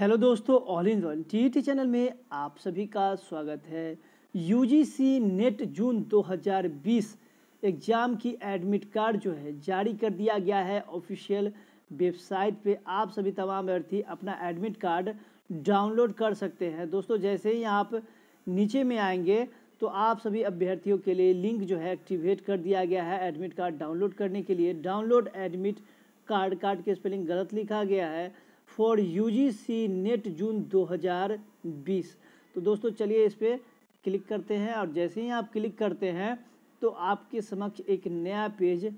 hello दोस्तों all in one T channel में आप सभी का स्वागत है यूजीसी नेट जून 2020 एग्ज़ाम की एडमिट कार्ड जो है जारी कर दिया गया है ऑफिशियल वेबसाइट पे आप सभी तमाम अभ्यर्थी अपना एडमिट कार्ड डाउनलोड कर सकते हैं दोस्तों जैसे ही आप नीचे में आएंगे तो आप सभी अभ्यर्थियों के लिए लिंक जो है एक्टिवेट कर दिया गया है एडमिट कार्ड डाउनलोड करने के लिए डाउनलोड एडमिट कार्ड कार्ड की स्पेलिंग गलत लिखा गया है फॉर यूजीसी नेट जून 2020 तो दोस्तों चलिए इस पर क्लिक करते हैं और जैसे ही आप क्लिक करते हैं तो आपके समक्ष एक नया पेज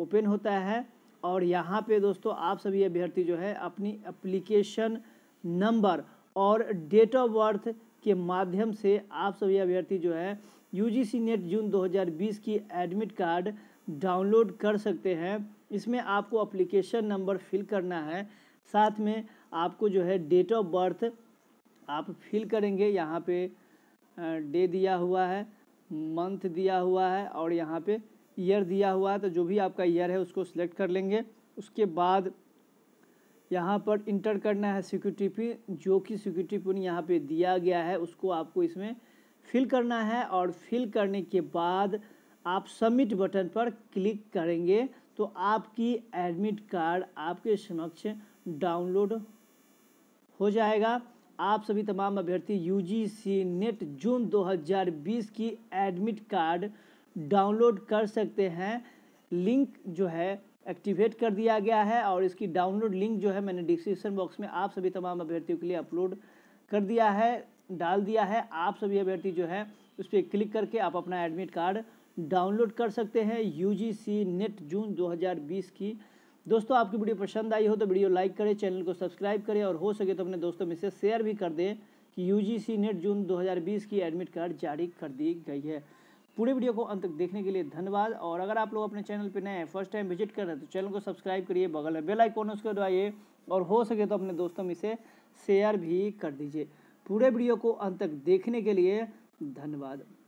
ओपन होता है और यहाँ पे दोस्तों आप सभी अभ्यर्थी जो है अपनी एप्लीकेशन नंबर और डेट ऑफ बर्थ के माध्यम से आप सभी अभ्यर्थी जो है यूजीसी नेट जून 2020 की एडमिट कार्ड डाउनलोड कर सकते हैं इसमें आपको एप्लीकेशन नंबर फिल करना है साथ में आपको जो है डेट ऑफ बर्थ आप फिल करेंगे यहाँ पे डे दिया हुआ है मंथ दिया हुआ है और यहाँ पे ईयर दिया हुआ है तो जो भी आपका ईयर है उसको सिलेक्ट कर लेंगे उसके बाद यहाँ पर इंटर करना है सिक्योरिटी पिन जो कि सिक्योरिटी पिन यहाँ पे दिया गया है उसको आपको इसमें फिल करना है और फिल करने के बाद आप सबमिट बटन पर क्लिक करेंगे तो आपकी एडमिट कार्ड आपके समक्ष डाउनलोड हो जाएगा आप सभी तमाम अभ्यर्थी यूजीसी नेट जून 2020 की एडमिट कार्ड डाउनलोड कर सकते हैं लिंक जो है एक्टिवेट कर दिया गया है और इसकी डाउनलोड लिंक जो है मैंने डिस्क्रिप्शन बॉक्स में आप सभी तमाम अभ्यर्थियों के लिए अपलोड कर दिया है डाल दिया है आप सभी अभ्यर्थी जो है उस पर क्लिक करके आप अपना एडमिट कार्ड डाउनलोड कर सकते हैं यू नेट जून 2020 की दोस्तों आपकी वीडियो पसंद आई हो तो वीडियो लाइक करें चैनल को सब्सक्राइब करें और हो सके तो अपने दोस्तों में से शेयर भी कर दें कि यू नेट जून 2020 की एडमिट कार्ड जारी कर दी गई है पूरे वीडियो को अंत तक देखने के लिए धन्यवाद और अगर आप लोग अपने चैनल पर नए हैं फर्स्ट टाइम विजिट कर रहे हैं तो चैनल को सब्सक्राइब करिए बगल में बेल आइकॉन उसको दबाइए और हो सके तो अपने दोस्तों में इसे शेयर भी कर दीजिए पूरे वीडियो को अंत तक देखने के लिए धन्यवाद